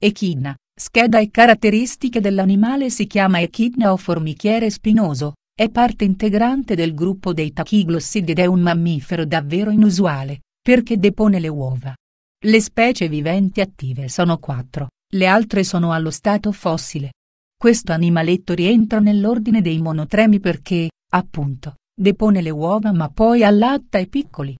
Echidna, scheda e caratteristiche dell'animale si chiama echidna o formichiere spinoso, è parte integrante del gruppo dei tachiglossidi ed è un mammifero davvero inusuale, perché depone le uova. Le specie viventi attive sono quattro, le altre sono allo stato fossile. Questo animaletto rientra nell'ordine dei monotremi perché, appunto, depone le uova ma poi allatta i piccoli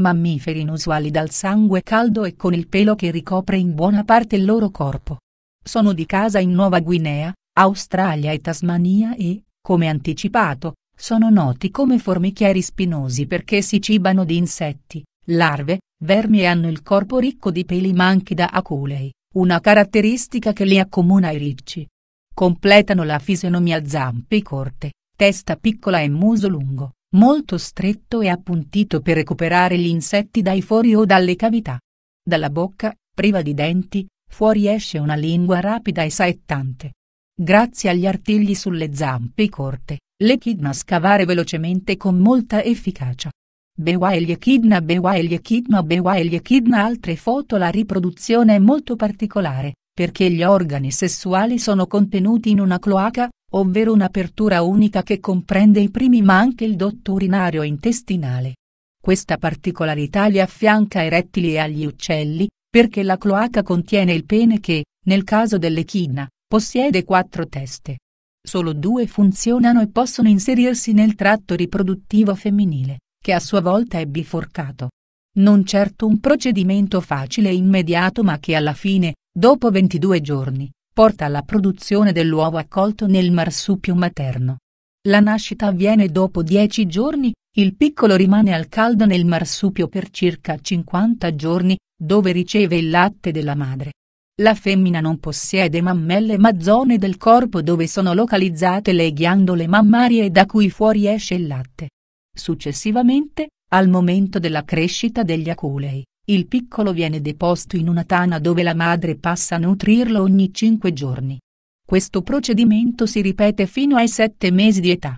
mammiferi inusuali dal sangue caldo e con il pelo che ricopre in buona parte il loro corpo. Sono di casa in Nuova Guinea, Australia e Tasmania e, come anticipato, sono noti come formichieri spinosi perché si cibano di insetti, larve, vermi e hanno il corpo ricco di peli manchi da aculei, una caratteristica che li accomuna ai ricci. Completano la fisionomia zampe corte, testa piccola e muso lungo molto stretto e appuntito per recuperare gli insetti dai fori o dalle cavità. Dalla bocca, priva di denti, fuori esce una lingua rapida e saettante. Grazie agli artigli sulle zampe corte, l'echidna scavare velocemente con molta efficacia. Bewa e l'echidna Bewa e l'echidna Bewa e l'echidna Altre foto La riproduzione è molto particolare, perché gli organi sessuali sono contenuti in una cloaca, ovvero un'apertura unica che comprende i primi ma anche il dotto urinario intestinale. Questa particolarità li affianca ai rettili e agli uccelli, perché la cloaca contiene il pene che, nel caso dell'echina, possiede quattro teste. Solo due funzionano e possono inserirsi nel tratto riproduttivo femminile, che a sua volta è biforcato. Non certo un procedimento facile e immediato ma che alla fine, dopo 22 giorni, porta alla produzione dell'uovo accolto nel marsupio materno. La nascita avviene dopo 10 giorni, il piccolo rimane al caldo nel marsupio per circa 50 giorni, dove riceve il latte della madre. La femmina non possiede mammelle ma zone del corpo dove sono localizzate le ghiandole mammarie da cui fuori esce il latte. Successivamente, al momento della crescita degli aculei, il piccolo viene deposto in una tana dove la madre passa a nutrirlo ogni 5 giorni. Questo procedimento si ripete fino ai 7 mesi di età.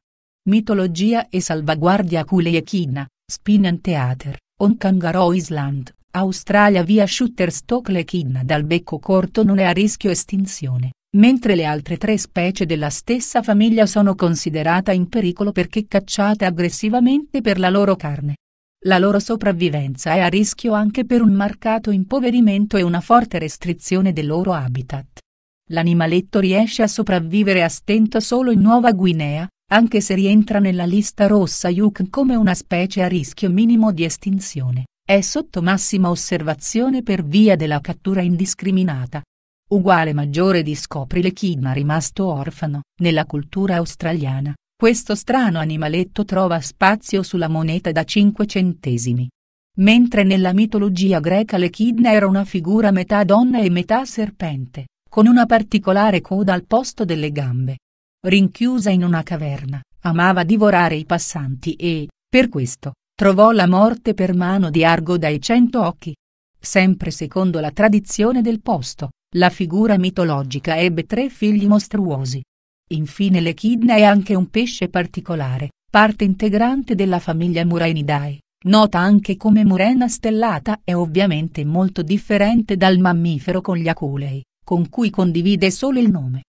Mitologia e salvaguardia Kuleyekina, Spin Theater, On Kangaroo Island, Australia via Shutterstock Lechina dal becco corto non è a rischio estinzione, mentre le altre tre specie della stessa famiglia sono considerate in pericolo perché cacciate aggressivamente per la loro carne. La loro sopravvivenza è a rischio anche per un marcato impoverimento e una forte restrizione del loro habitat. L'animaletto riesce a sopravvivere a stento solo in Nuova Guinea, anche se rientra nella lista rossa IUC come una specie a rischio minimo di estinzione, è sotto massima osservazione per via della cattura indiscriminata. Uguale maggiore di scopri l'echidna rimasto orfano, nella cultura australiana, questo strano animaletto trova spazio sulla moneta da 5 centesimi. Mentre nella mitologia greca l'echidna era una figura metà donna e metà serpente, con una particolare coda al posto delle gambe. Rinchiusa in una caverna, amava divorare i passanti e, per questo, trovò la morte per mano di Argo dai cento occhi. Sempre secondo la tradizione del posto, la figura mitologica ebbe tre figli mostruosi, Infine l'echidna è anche un pesce particolare, parte integrante della famiglia Murainidae, nota anche come murena stellata e ovviamente molto differente dal mammifero con gli aculei, con cui condivide solo il nome.